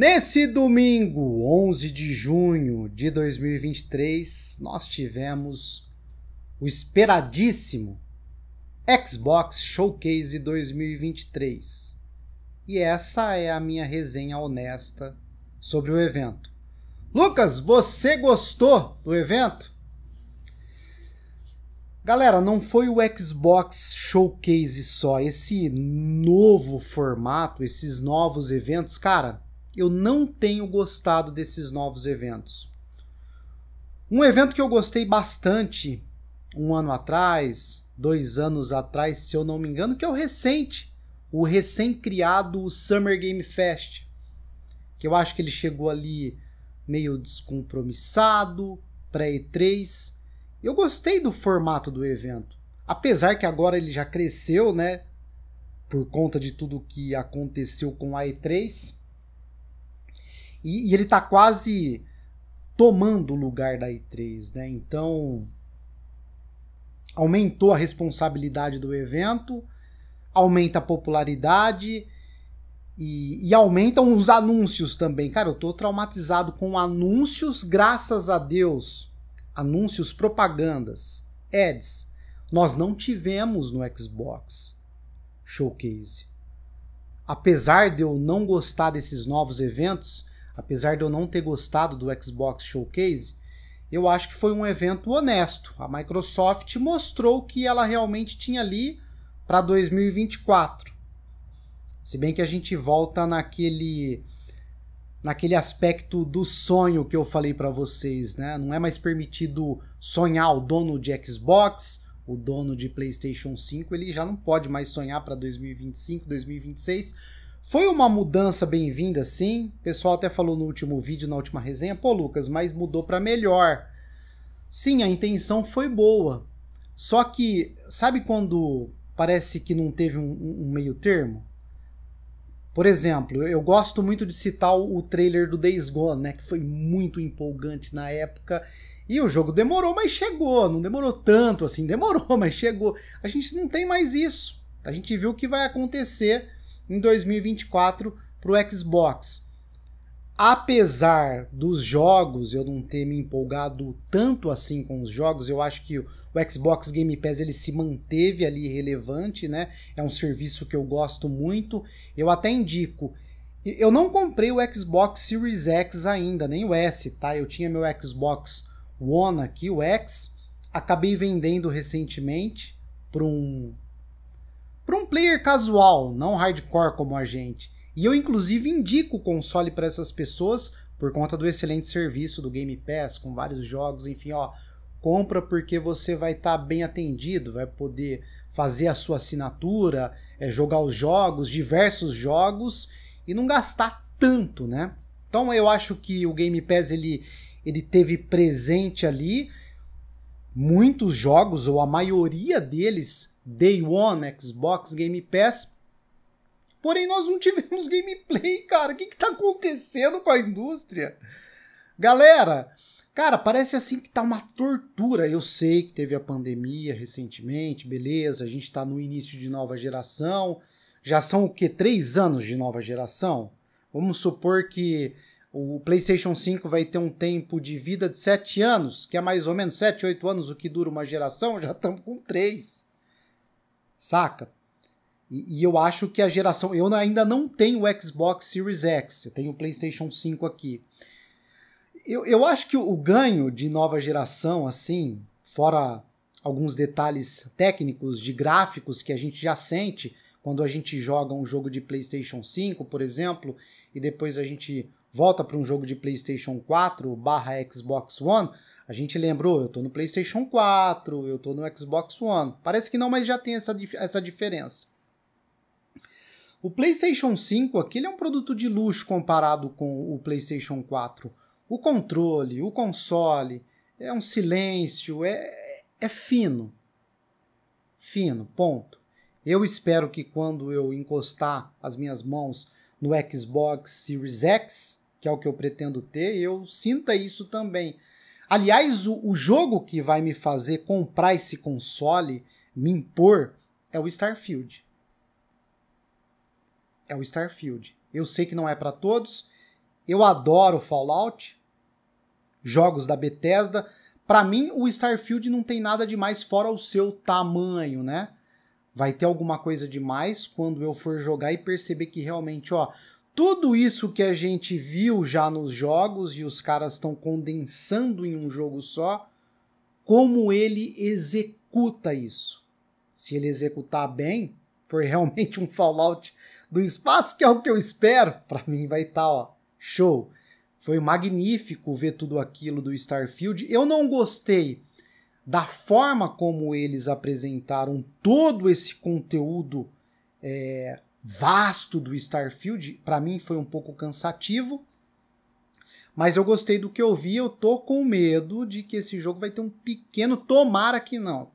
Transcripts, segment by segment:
Nesse domingo, 11 de junho de 2023, nós tivemos o esperadíssimo Xbox Showcase 2023. E essa é a minha resenha honesta sobre o evento. Lucas, você gostou do evento? Galera, não foi o Xbox Showcase só. Esse novo formato, esses novos eventos, cara, eu não tenho gostado desses novos eventos. Um evento que eu gostei bastante um ano atrás, dois anos atrás, se eu não me engano, que é o recente, o recém-criado Summer Game Fest. Que eu acho que ele chegou ali meio descompromissado, pré-E3. Eu gostei do formato do evento. Apesar que agora ele já cresceu, né? Por conta de tudo que aconteceu com a E3. E, e ele está quase tomando o lugar da E3, né? Então aumentou a responsabilidade do evento, aumenta a popularidade e, e, aumentam os anúncios também. Cara, eu tô traumatizado com anúncios, graças a Deus. Anúncios, propagandas, ads. Nós não tivemos no Xbox Showcase. Apesar de eu não gostar desses novos eventos, apesar de eu não ter gostado do Xbox Showcase, eu acho que foi um evento honesto. A Microsoft mostrou o que ela realmente tinha ali para 2024. Se bem que a gente volta naquele naquele aspecto do sonho que eu falei para vocês, né? Não é mais permitido sonhar o dono de Xbox, o dono de PlayStation 5, ele já não pode mais sonhar para 2025, 2026 foi uma mudança bem-vinda, sim. O pessoal até falou no último vídeo, na última resenha, pô, Lucas, mas mudou para melhor. Sim, a intenção foi boa. Só que, sabe quando parece que não teve um, um meio termo? Por exemplo, eu gosto muito de citar o trailer do Days Gone, né, que foi muito empolgante na época. E o jogo demorou, mas chegou. Não demorou tanto assim, demorou, mas chegou. A gente não tem mais isso. A gente viu o que vai acontecer em 2024 para o Xbox. Apesar dos jogos eu não ter me empolgado tanto assim com os jogos, eu acho que o Xbox Game Pass ele se manteve ali relevante, né? É um serviço que eu gosto muito. Eu até indico. Eu não comprei o Xbox Series X ainda, nem o S, tá? Eu tinha meu Xbox One aqui, o X, acabei vendendo recentemente para um para um player casual, não hardcore como a gente, e eu inclusive indico o console para essas pessoas por conta do excelente serviço do Game Pass com vários jogos, enfim, ó, compra porque você vai estar tá bem atendido, vai poder fazer a sua assinatura, é, jogar os jogos, diversos jogos e não gastar tanto, né? Então eu acho que o Game Pass ele, ele teve presente ali muitos jogos ou a maioria deles Day One, Xbox Game Pass. Porém, nós não tivemos gameplay, cara. O que, está acontecendo com a indústria? Galera, cara, parece assim que tá uma tortura. Eu sei que teve a pandemia recentemente, beleza, a gente está no início de nova geração. Já são o que? Três anos de nova geração? Vamos supor que o PlayStation 5 vai ter um tempo de vida de sete anos, que é mais ou menos sete, oito anos o que dura uma geração, já estamos com três saca? E, e, eu acho que a geração. Eu ainda não tenho o Xbox Series X, eu tenho o PlayStation 5 aqui. Eu, eu acho que o, o ganho de nova geração, assim, fora alguns detalhes técnicos de gráficos que a gente já sente quando a gente joga um jogo de PlayStation 5, por exemplo, e depois a gente volta para um jogo de PlayStation 4 barra Xbox One, a gente lembrou, eu estou no PlayStation 4, eu estou no Xbox One. Parece que não, mas já tem essa, essa diferença. O PlayStation 5 aqui é um produto de luxo comparado com o PlayStation 4. O controle, o console, é um silêncio, é, é fino. Fino, ponto. Eu espero que quando eu encostar as minhas mãos no Xbox Series X, que é o que eu pretendo ter, e eu sinta isso também. Aliás, o, o jogo que vai me fazer comprar esse console, me impor, é o Starfield. É o Starfield. Eu sei que não é para todos. Eu adoro Fallout, jogos da Bethesda. Para mim, o Starfield não tem nada de mais fora o seu tamanho, né? Vai ter alguma coisa demais quando eu for jogar e perceber que realmente, ó, tudo isso que a gente viu já nos jogos e os caras estão condensando em um jogo só, como ele executa isso. Se ele executar bem, foi realmente um Fallout do espaço, que é o que eu espero. Para mim vai estar, tá, show. Foi magnífico ver tudo aquilo do Starfield. Eu não gostei da forma como eles apresentaram todo esse conteúdo é, vasto do Starfield, para mim foi um pouco cansativo. Mas eu gostei do que eu vi, eu tô com medo de que esse jogo vai ter um pequeno, tomara que não,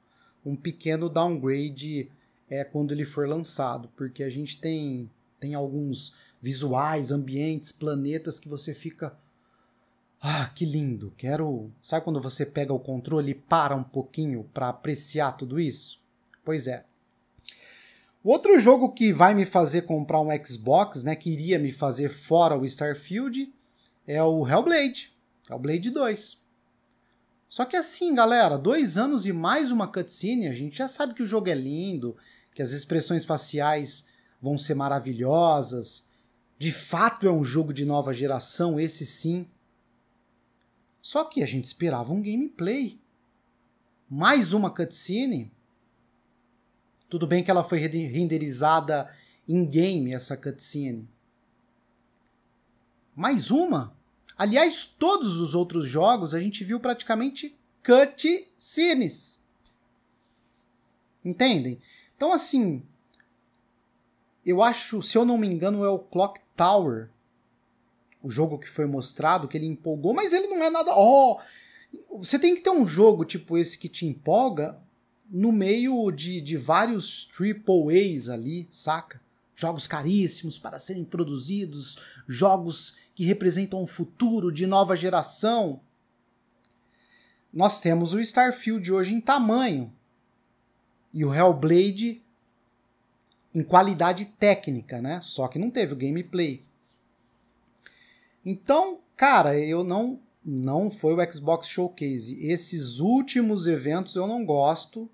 um pequeno downgrade é, quando ele for lançado, porque a gente tem, tem alguns visuais, ambientes, planetas que você fica. Ah, que lindo! Quero. Sabe quando você pega o controle e para um pouquinho para apreciar tudo isso? Pois é. Outro jogo que vai me fazer comprar um Xbox, né, que iria me fazer fora o Starfield, é o Hellblade, Hellblade 2. Só que assim, galera, dois anos e mais uma cutscene, a gente já sabe que o jogo é lindo, que as expressões faciais vão ser maravilhosas. De fato é um jogo de nova geração, esse sim. Só que a gente esperava um gameplay. Mais uma cutscene tudo bem que ela foi renderizada em game, essa cutscene. Mais uma? Aliás, todos os outros jogos a gente viu praticamente cutscenes. Entendem? Então, assim, eu acho, se eu não me engano, é o Clock Tower, o jogo que foi mostrado, que ele empolgou, mas ele não é nada. oh, você tem que ter um jogo tipo esse que te empolga no meio de, de vários triple A's ali, saca? Jogos caríssimos para serem produzidos, jogos que representam um futuro de nova geração. Nós temos o Starfield hoje em tamanho e o Hellblade em qualidade técnica, né? Só que não teve o gameplay. Então, cara, eu não não foi o Xbox Showcase. Esses últimos eventos eu não gosto,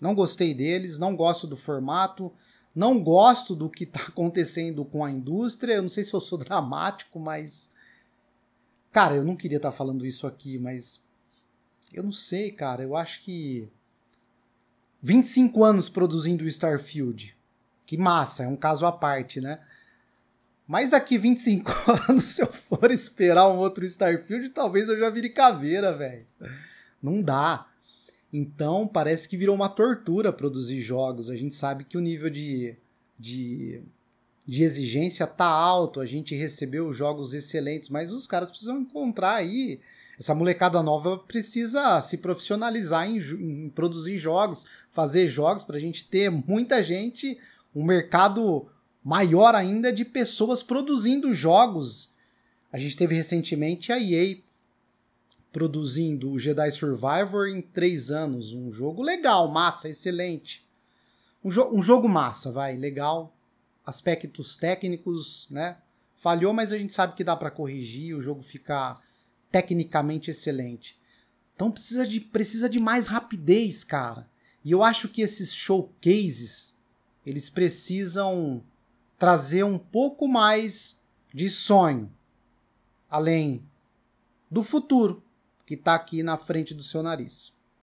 não gostei deles, não gosto do formato, não gosto do que está acontecendo com a indústria. Eu não sei se eu sou dramático, mas. Cara, eu não queria estar tá falando isso aqui, mas. Eu não sei, cara. Eu acho que. 25 anos produzindo Starfield. Que massa, é um caso à parte, né? Mas daqui 25 anos, se eu for esperar um outro Starfield, talvez eu já vire caveira, velho. Não dá. Então, parece que virou uma tortura produzir jogos. A gente sabe que o nível de, de, de exigência tá alto, a gente recebeu jogos excelentes, mas os caras precisam encontrar aí. Essa molecada nova precisa se profissionalizar em, em produzir jogos, fazer jogos para a gente ter muita gente, um mercado maior ainda de pessoas produzindo jogos. A gente teve recentemente a EA produzindo o Jedi Survivor em três anos. Um jogo legal, massa, excelente. Um, jo um jogo massa, vai, legal. Aspectos técnicos, né? Falhou, mas a gente sabe que dá para corrigir, o jogo fica tecnicamente excelente. Então precisa de, precisa de mais rapidez, cara. E eu acho que esses showcases, eles precisam trazer um pouco mais de sonho, além do futuro que está aqui na frente do seu nariz.